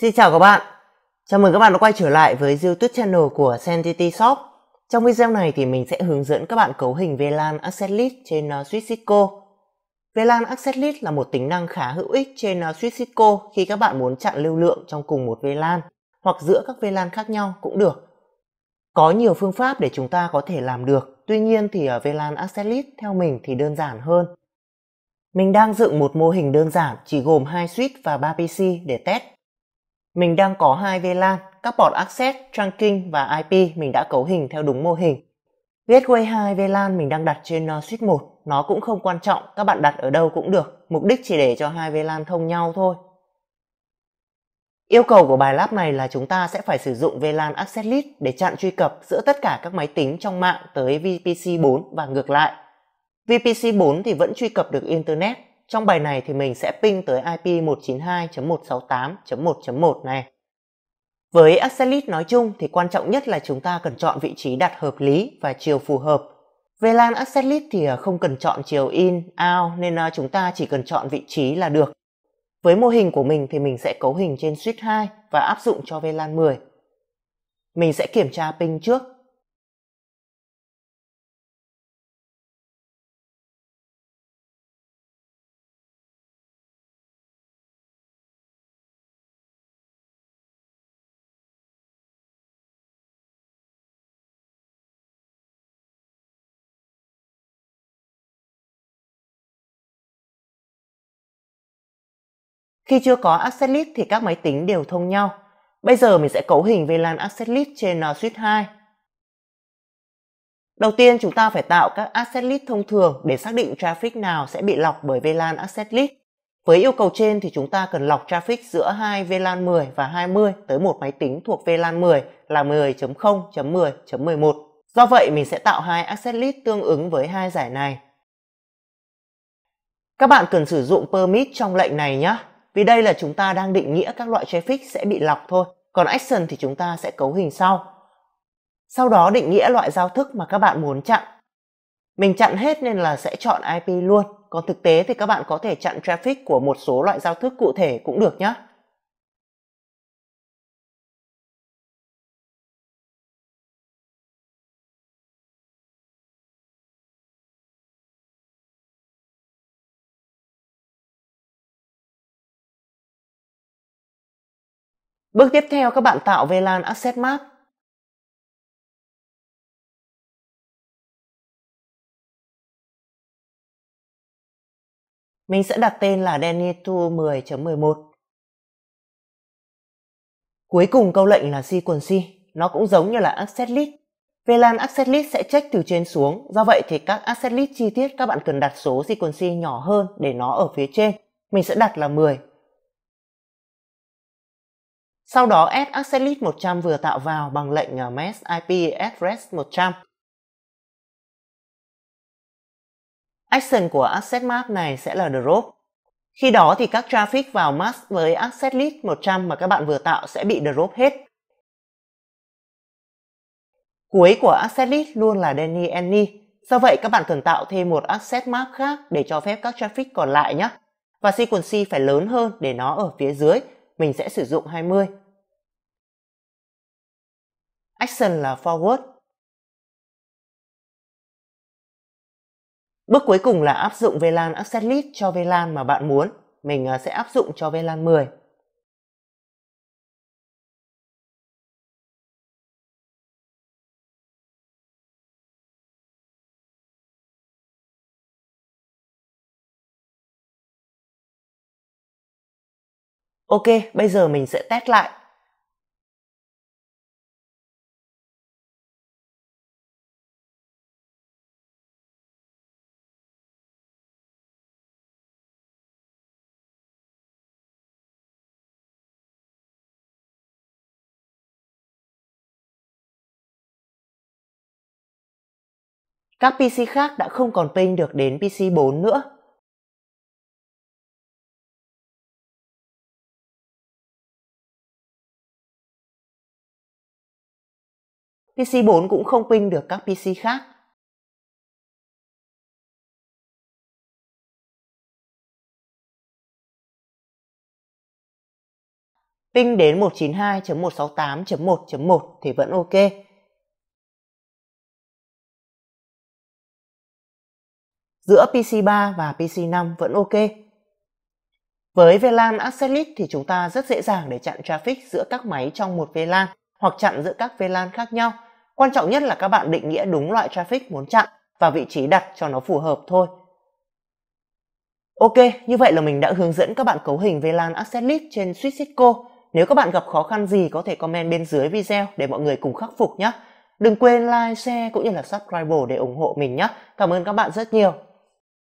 Xin chào các bạn, chào mừng các bạn đã quay trở lại với YouTube channel của Sentity Shop. Trong video này thì mình sẽ hướng dẫn các bạn cấu hình VLAN Access List trên ờ, Switch Cisco. VLAN Access List là một tính năng khá hữu ích trên ờ, Switch Cisco khi các bạn muốn chặn lưu lượng trong cùng một VLAN hoặc giữa các VLAN khác nhau cũng được. Có nhiều phương pháp để chúng ta có thể làm được, tuy nhiên thì ở ờ, VLAN Access List theo mình thì đơn giản hơn. Mình đang dựng một mô hình đơn giản chỉ gồm hai switch và 3 PC để test mình đang có hai VLAN, các port access, trunking và IP mình đã cấu hình theo đúng mô hình. Gateway 2 VLAN mình đang đặt trên ờ, switch 1, nó cũng không quan trọng, các bạn đặt ở đâu cũng được, mục đích chỉ để cho hai VLAN thông nhau thôi. Yêu cầu của bài lab này là chúng ta sẽ phải sử dụng VLAN Access List để chặn truy cập giữa tất cả các máy tính trong mạng tới VPC4 và ngược lại. VPC4 thì vẫn truy cập được Internet, trong bài này thì mình sẽ ping tới IP 192.168.1.1 này. Với Axelit nói chung thì quan trọng nhất là chúng ta cần chọn vị trí đặt hợp lý và chiều phù hợp. vlan LAN Axelit thì à, không cần chọn chiều in, out nên à, chúng ta chỉ cần chọn vị trí là được. Với mô hình của mình thì mình sẽ cấu hình trên switch 2 và áp dụng cho VLAN 10. Mình sẽ kiểm tra ping trước Khi chưa có access list thì các máy tính đều thông nhau. Bây giờ mình sẽ cấu hình VLAN access list trên switch 2. Đầu tiên chúng ta phải tạo các access list thông thường để xác định traffic nào sẽ bị lọc bởi VLAN access list. Với yêu cầu trên thì chúng ta cần lọc traffic giữa hai VLAN 10 và 20 tới một máy tính thuộc VLAN 10 là 10.0.10.11. Do vậy mình sẽ tạo hai access list tương ứng với hai giải này. Các bạn cần sử dụng permit trong lệnh này nhé vì đây là chúng ta đang định nghĩa các loại traffic sẽ bị lọc thôi còn action thì chúng ta sẽ cấu hình sau sau đó định nghĩa loại giao thức mà các bạn muốn chặn mình chặn hết nên là sẽ chọn ip luôn còn thực tế thì các bạn có thể chặn traffic của một số loại giao thức cụ thể cũng được nhé Bước tiếp theo các bạn tạo VLAN Access Map. Mình sẽ đặt tên là Denitu 10.11. Cuối cùng câu lệnh là sequency, nó cũng giống như là access list. VLAN access list sẽ check từ trên xuống, do vậy thì các access list chi tiết các bạn cần đặt số sequency nhỏ hơn để nó ở phía trên. Mình sẽ đặt là 10 sau đó s Axelit 100 vừa tạo vào bằng lệnh ờ, mesh IP address 100. Action của Asset Map này sẽ là drop. Khi đó thì các traffic vào mask với Asset List 100 mà các bạn vừa tạo sẽ bị drop hết. Cuối của Asset List luôn là Danny Annie. Do vậy các bạn cần tạo thêm một Asset Map khác để cho phép các traffic còn lại nhé. Và sequence phải lớn hơn để nó ở phía dưới mình sẽ sử dụng 20. Action là forward. Bước cuối cùng là áp dụng VLAN access list cho VLAN mà bạn muốn. Mình à, sẽ áp dụng cho VLAN 10. Ok, bây giờ mình sẽ test lại. Các PC khác đã không còn ping được đến PC 4 nữa PC4 cũng không ping được các PC khác. Ping đến 192.168.1.1 thì vẫn ok. Giữa PC3 và PC5 vẫn ok. Với VLAN Access list thì chúng ta rất dễ dàng để chặn traffic giữa các máy trong một VLAN hoặc chặn giữa các VLAN khác nhau Quan trọng nhất là các bạn định nghĩa đúng loại traffic muốn chặn và vị trí đặt cho nó phù hợp thôi. Ok, như vậy là mình đã hướng dẫn các bạn cấu hình VLAN Access List trên Swissco. Nếu các bạn gặp khó khăn gì có thể comment bên dưới video để mọi người cùng khắc phục nhé. Đừng quên like, share cũng như là subscribe để ủng hộ mình nhé. Cảm ơn các bạn rất nhiều.